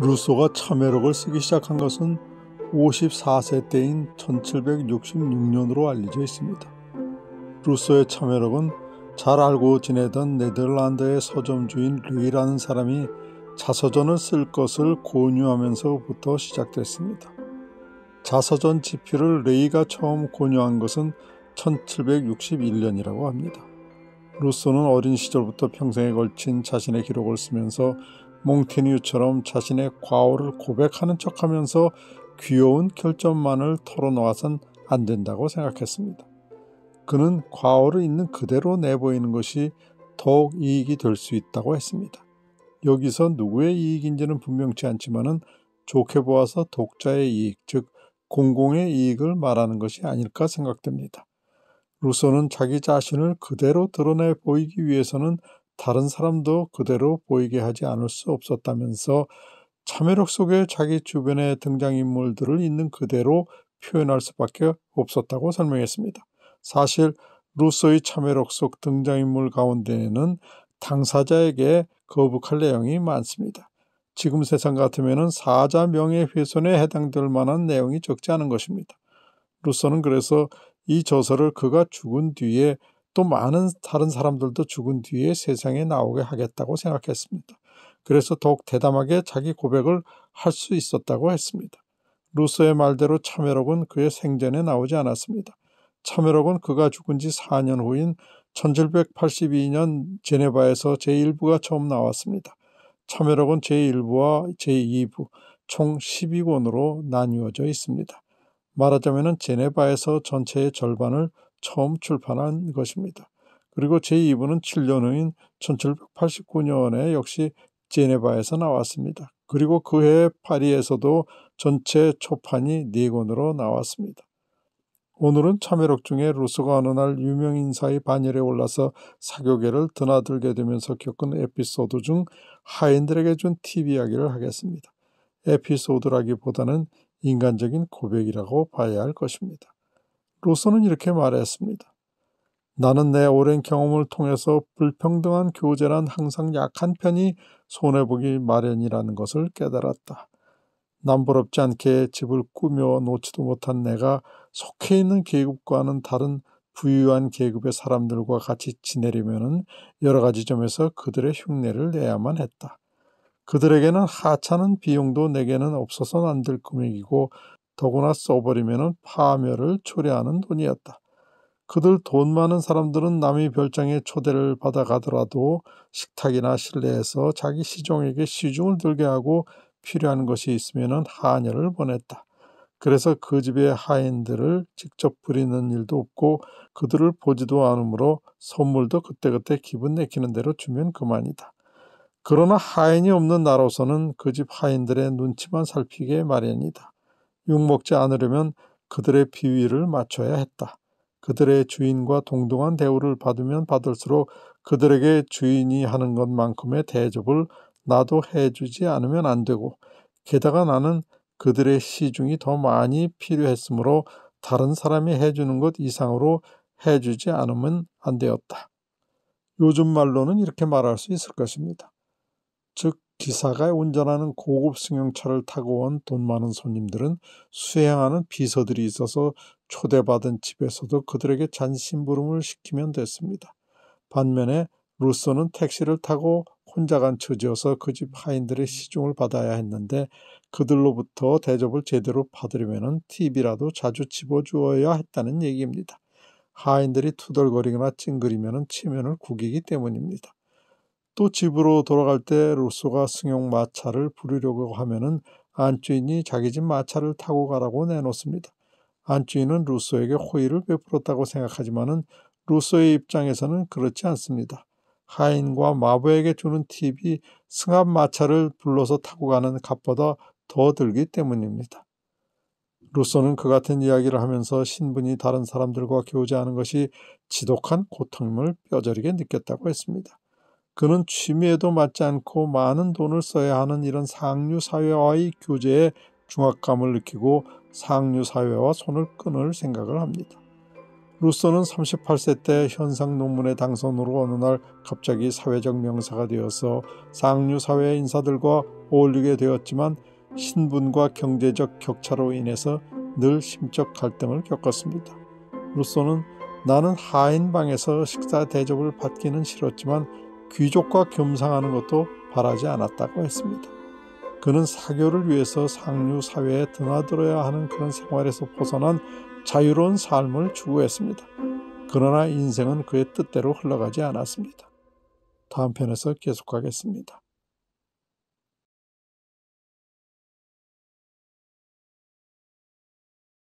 루소가 참외록을 쓰기 시작한 것은 54세 때인 1766년으로 알려져 있습니다. 루소의 참외록은 잘 알고 지내던 네덜란드의 서점주인 루이라는 사람이 자서전을 쓸 것을 권유하면서부터 시작됐습니다. 자서전 지필을 레이가 처음 권유한 것은 1761년이라고 합니다. 루소는 어린 시절부터 평생에 걸친 자신의 기록을 쓰면서 몽테뉴처럼 자신의 과오를 고백하는 척하면서 귀여운 결점만을 털어놓아선 안 된다고 생각했습니다. 그는 과오를 있는 그대로 내보이는 것이 더욱 이익이 될 수 있다고 했습니다. 여기서 누구의 이익인지는 분명치 않지만은 좋게 보아서 독자의 이익, 즉 공공의 이익을 말하는 것이 아닐까 생각됩니다. 루소는 자기 자신을 그대로 드러내 보이기 위해서는 다른 사람도 그대로 보이게 하지 않을 수 없었다면서 참회록 속에 자기 주변의 등장인물들을 있는 그대로 표현할 수밖에 없었다고 설명했습니다. 사실 루소의 참회록속 등장인물 가운데에는 당사자에게 거북할 내용이 많습니다. 지금 세상 같으면 사자 명예훼손에 해당될 만한 내용이 적지 않은 것입니다. 루소는 그래서 이 저서를 그가 죽은 뒤에 또 많은 다른 사람들도 죽은 뒤에 세상에 나오게 하겠다고 생각했습니다. 그래서 더욱 대담하게 자기 고백을 할 수 있었다고 했습니다. 루소의 말대로 참메록은 그의 생전에 나오지 않았습니다. 참메록은 그가 죽은 지 4년 후인 1782년 제네바에서 제1부가 처음 나왔습니다. 참여록은 제1부와 제2부 총 12권으로 나뉘어져 있습니다. 말하자면 제네바에서 전체의 절반을 처음 출판한 것입니다. 그리고 제2부는 7년 후인 1789년에 역시 제네바에서 나왔습니다. 그리고 그해 파리에서도 전체 초판이 4권으로 나왔습니다. 오늘은 참외록 중에 루소가 어느 날 유명인사의 반열에 올라서 사교계를 드나들게 되면서 겪은 에피소드 중 하인들에게 준 팁 이야기를 하겠습니다. 에피소드라기보다는 인간적인 고백이라고 봐야 할 것입니다. 로서는 이렇게 말했습니다. 나는 내 오랜 경험을 통해서 불평등한 교제란 항상 약한 편이 손해보기 마련이라는 것을 깨달았다. 남부럽지 않게 집을 꾸며 놓지도 못한 내가 속해 있는 계급과는 다른 부유한 계급의 사람들과 같이 지내려면 여러 가지 점에서 그들의 흉내를 내야만 했다. 그들에게는 하찮은 비용도 내게는 없어서는 안 될 금액이고 더구나 써버리면 파멸을 초래하는 돈이었다. 그들 돈 많은 사람들은 남의 별장에 초대를 받아가더라도 식탁이나 실내에서 자기 시종에게 시중을 들게 하고 필요한 것이 있으면 하녀를 보냈다. 그래서 그 집의 하인들을 직접 부리는 일도 없고 그들을 보지도 않으므로 선물도 그때그때 기분 내키는 대로 주면 그만이다. 그러나 하인이 없는 나로서는 그 집 하인들의 눈치만 살피게 마련이다. 욕먹지 않으려면 그들의 비위를 맞춰야 했다. 그들의 주인과 동등한 대우를 받으면 받을수록 그들에게 주인이 하는 것만큼의 대접을 나도 해주지 않으면 안 되고, 게다가 나는 그들의 시중이 더 많이 필요했으므로 다른 사람이 해주는 것 이상으로 해주지 않으면 안 되었다. 요즘 말로는 이렇게 말할 수 있을 것입니다. 즉, 기사가 운전하는 고급 승용차를 타고 온 돈 많은 손님들은 수행하는 비서들이 있어서 초대받은 집에서도 그들에게 잔심부름을 시키면 됐습니다. 반면에 루소는 택시를 타고 혼자 간 처지여서 그 집 하인들의 시중을 받아야 했는데 그들로부터 대접을 제대로 받으려면 팁이라도 자주 집어주어야 했다는 얘기입니다. 하인들이 투덜거리거나 찡그리면 치면을 구기기 때문입니다. 또 집으로 돌아갈 때 루소가 승용 마차를 부르려고 하면은 안주인이 자기 집 마차를 타고 가라고 내놓습니다. 안주인은 루소에게 호의를 베풀었다고 생각하지만은 루소의 입장에서는 그렇지 않습니다. 하인과 마부에게 주는 팁이 승합 마차를 불러서 타고 가는 값보다 더 들기 때문입니다. 루소는 그 같은 이야기를 하면서 신분이 다른 사람들과 교제하는 것이 지독한 고통임을 뼈저리게 느꼈다고 했습니다. 그는 취미에도 맞지 않고 많은 돈을 써야 하는 이런 상류 사회와의 교제에 중압감을 느끼고 상류 사회와 손을 끊을 생각을 합니다. 루소는 38세 때 현상 논문의 당선으로 어느 날 갑자기 사회적 명사가 되어서 상류 사회 인사들과 어울리게 되었지만 신분과 경제적 격차로 인해서 늘 심적 갈등을 겪었습니다. 루소는 나는 하인방에서 식사 대접을 받기는 싫었지만 귀족과 겸상하는 것도 바라지 않았다고 했습니다. 그는 사교를 위해서 상류 사회에 드나들어야 하는 그런 생활에서 벗어난 자유로운 삶을 추구했습니다. 그러나 인생은 그의 뜻대로 흘러가지 않았습니다. 다음 편에서 계속하겠습니다.